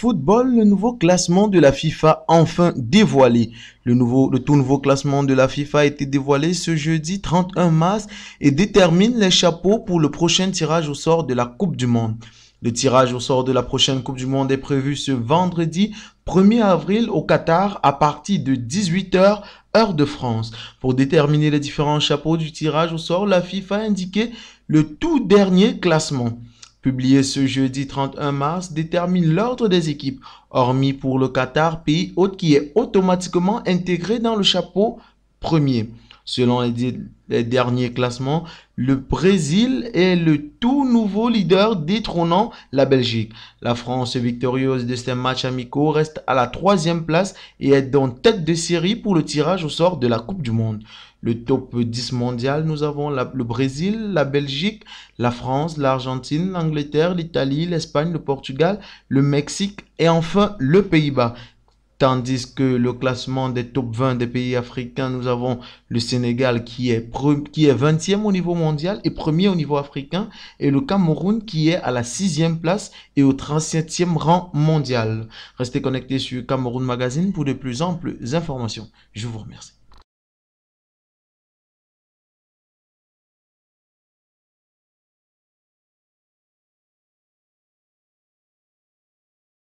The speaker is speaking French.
Football, le nouveau classement de la FIFA enfin dévoilé. Le, nouveau, le tout nouveau classement de la FIFA a été dévoilé ce jeudi 31 mars et détermine les chapeaux pour le prochain tirage au sort de la Coupe du Monde. Le tirage au sort de la prochaine Coupe du Monde est prévu ce vendredi 1er avril au Qatar à partir de 18h heure de France. Pour déterminer les différents chapeaux du tirage au sort, la FIFA a indiqué le tout dernier classement publié ce jeudi 31 mars, détermine l'ordre des équipes, hormis pour le Qatar, pays hôte qui est automatiquement intégré dans le chapeau premier. Selon les, derniers classements, le Brésil est le tout nouveau leader détrônant la Belgique. La France, victorieuse de ses matchs amicaux, reste à la troisième place et est en tête de série pour le tirage au sort de la Coupe du Monde. Le top 10 mondial, nous avons le Brésil, la Belgique, la France, l'Argentine, l'Angleterre, l'Italie, l'Espagne, le Portugal, le Mexique et enfin le Pays-Bas. Tandis que le classement des top 20 des pays africains, nous avons le Sénégal qui est, qui est 20e au niveau mondial et premier au niveau africain, et le Cameroun qui est à la 6e place et au 37e rang mondial. Restez connectés sur Cameroun Magazine pour de plus amples informations. Je vous remercie.